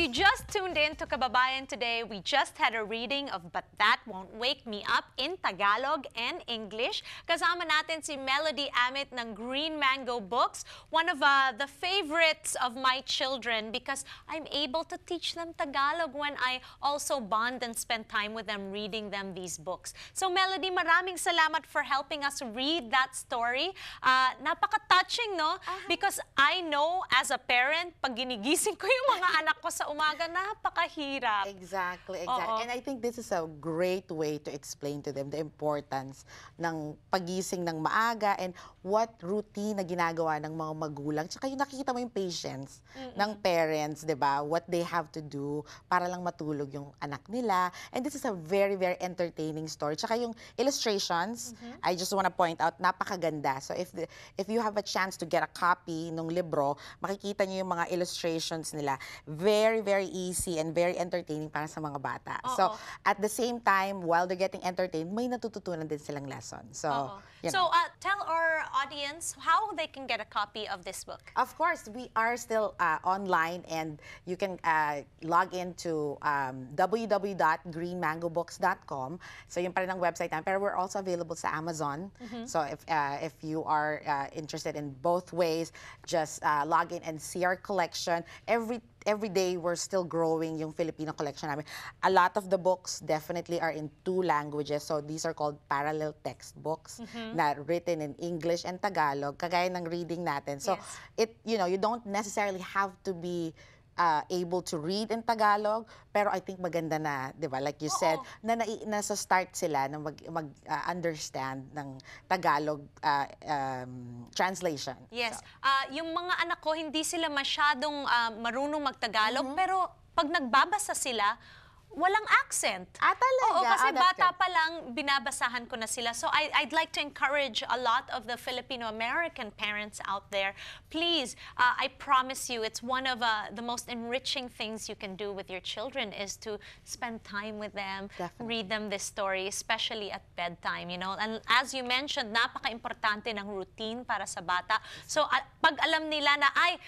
you just tuned in to Kababayan today, we just had a reading of But That Won't Wake Me Up in Tagalog and English. Kasama natin si Melody Amit ng Green Mango Books, one of uh, the favorites of my children because I'm able to teach them Tagalog when I also bond and spend time with them reading them these books. So Melody, maraming salamat for helping us read that story. Uh, napaka-touching, no? Uh -huh. Because I know as a parent, pag ginigising ko yung mga anak ko sa umaga, napakahirap. Exactly, exactly. Oo. And I think this is a great way to explain to them the importance ng pagising ng maaga and what routine na ginagawa ng mga magulang. Tsaka yung nakikita mo yung patience mm-hmm. ng parents, di ba? What they have to do para lang matulog yung anak nila. And this is a very, very entertaining story. Tsaka yung illustrations, mm-hmm. I just want to point out, napakaganda. So if the, if you have a chance to get a copy ng libro, makikita niyo yung mga illustrations nila. Very very, very easy and very entertaining para sa mga bata. Oo. So, at the same time, while they're getting entertained, may natututunan din silang lesson. So, you know. So, uh, tell our audience how they can get a copy of this book. Of course, we are still uh, online and you can uh, log into um, www.greenmangobooks.com. So, yung pa rin website namin. Pero we're also available sa Amazon. Mm -hmm. So, if, uh, if you are uh, interested in both ways, just uh, log in and see our collection. Every every day we're still growing yung Filipino collection namin. A lot of the books definitely are in two languages. So these are called parallel textbooks mm-hmm. na written in English and Tagalog, kagaya ng reading natin. So yes. it you know, you don't necessarily have to be uh, able to read in Tagalog, pero I think maganda na, 'di ba? Like you Oo. said, na, nai- nasa start sila na mag, mag uh, understand ng Tagalog uh, um, translation. Yes. So. Uh, yung mga anak ko hindi sila masyadong uh, marunong magtagalog, mm-hmm. pero pag nagbabasa sila, walang accent. Ah, talaga? Oo, kasi ah, bata pa lang, binabasahan ko na sila. So, I, I'd like to encourage a lot of the Filipino-American parents out there. Please, uh, I promise you, it's one of uh, the most enriching things you can do with your children is to spend time with them, Definitely. read them this story, especially at bedtime, you know. And as you mentioned, napaka-importante ng routine para sa bata. So, uh, pag alam nila na, ay,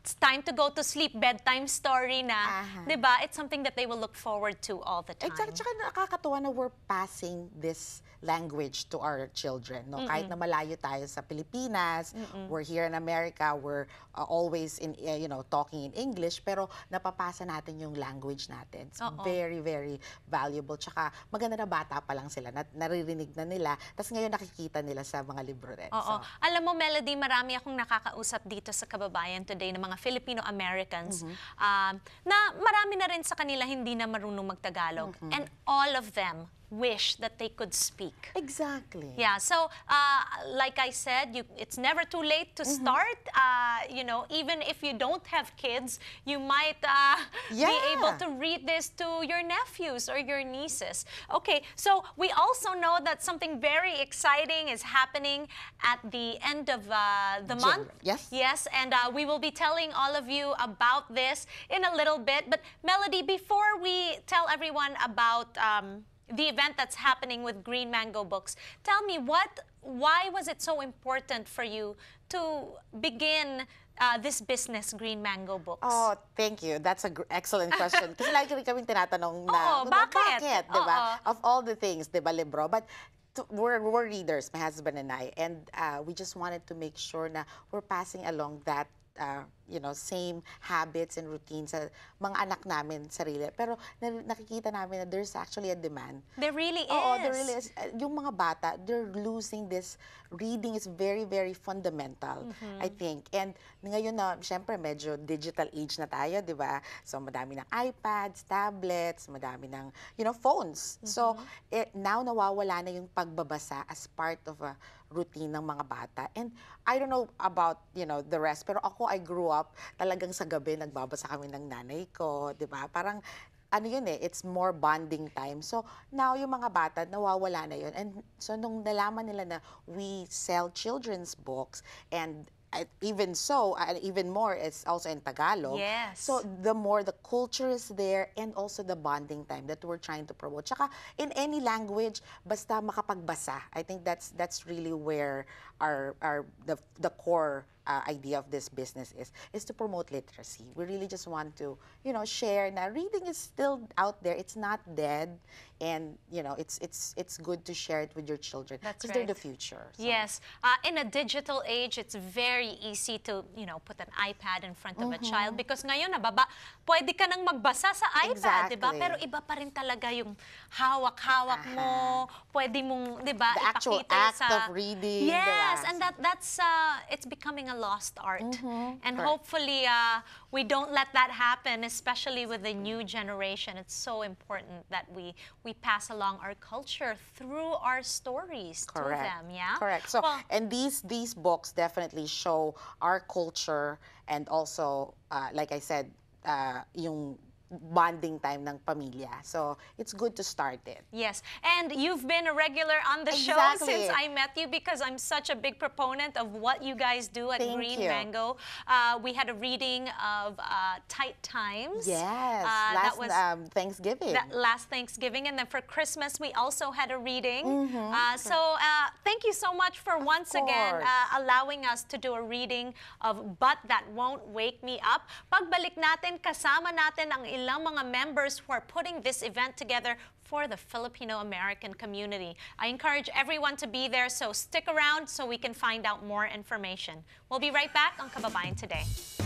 it's time to go to sleep, bedtime story na, Aha. 'di ba? It's something that they will look forward to all the time. Eh, tsaka, nakakatuwa na we're passing this language to our children. No? Mm-mm. Kahit na malayo tayo sa Pilipinas, Mm-mm. we're here in America, we're uh, always in uh, you know talking in English, pero napapasa natin yung language natin. It's Uh-oh. very, very valuable. Tsaka maganda na bata pa lang sila, na, naririnig na nila, tapos ngayon nakikita nila sa mga libro rin. Oo. So, Alam mo, Melody, marami akong nakakausap dito sa kababayan today ng mga Filipino-Americans mm-hmm. uh, na marami na rin sa kanila hindi na marunong magtagalog. Mm-hmm. And all of them wish that they could speak. Exactly. Yeah, so uh, like I said, you, it's never too late to mm -hmm. start. Uh, you know, even if you don't have kids, you might uh, yeah. be able to read this to your nephews or your nieces. Okay, so we also know that something very exciting is happening at the end of uh, the month. Yes. Yes, and uh, we will be telling all of you about this in a little bit. But Melody, before we tell everyone about um, the event that's happening with Green Mango Books. Tell me, what, why was it so important for you to begin uh, this business, Green Mango Books? Oh, thank you. That's an excellent question. Kasi lagi rin kaming tinatanong na, Oo, bakit? Bakit, di ba? Of all the things, di ba, libro? But to, we're, we're readers, my husband and I, and uh, we just wanted to make sure na we're passing along that uh, you know, same habits and routines sa mga anak namin sarili. Pero na- nakikita namin na there's actually a demand. There really is. Oo, there really is. Eh, yung mga bata, they're losing this. Reading is very, very fundamental, mm-hmm. I think. And ngayon na, syempre, medyo digital age na tayo, di ba? So, madami ng iPads, tablets, madami ng, you know, phones. Mm-hmm. So, eh, it, now nawawala na yung pagbabasa as part of a routine ng mga bata. And I don't know about, you know, the rest, pero ako, I grew up up, talagang sa gabi nagbabasa kami ng nanay ko, di ba? Parang ano yun eh, it's more bonding time. So now yung mga bata, nawawala na yun. And so nung nalaman nila na we sell children's books and even so, and even more, it's also in Tagalog. Yes. So the more the culture is there and also the bonding time that we're trying to promote. Tsaka in any language, basta makapagbasa. I think that's that's really where our, our the, the core uh, idea of this business is, is to promote literacy. We really just want to, you know, share na reading is still out there. It's not dead. And, you know, it's, it's, it's good to share it with your children. Because they're the future. So. Yes. Uh, in a digital age, it's very easy to, you know, put an iPad in front of mm -hmm. a mm-hmm. child. Because ngayon, nababa, pwede ka nang magbasa sa iPad, diba? exactly. di ba? Pero iba pa rin talaga yung hawak-hawak uh -huh. mo. Uh-huh. Pwede mong, di ba, ipakita sa... actual act of reading. Yes, diba? and that, that's, uh, it's becoming a lost art. Mm -hmm. And hopefully uh, we don't let that happen, especially with the new generation. It's so important that we, we pass along our culture through our stories Correct. to them. Yeah? Correct. So, well, and these, these books definitely show our culture and also, uh, like I said, uh, yung bonding time ng pamilya. So, it's good to start it. Yes. And you've been a regular on the exactly. show since I met you because I'm such a big proponent of what you guys do at Thank Green you. Mango. Uh, we had a reading of uh, Tight Times. Yes. Uh, last that was, um, Thanksgiving. That last Thanksgiving. And then for Christmas, we also had a reading. Mm -hmm. so, uh, thank you so much for of once course. again uh, allowing us to do a reading of But That Won't Wake Me Up. Pagbalik natin, kasama natin ang ilang mga members who are putting this event together for the Filipino-American community. I encourage everyone to be there, so stick around so we can find out more information. We'll be right back on Kababayan Today.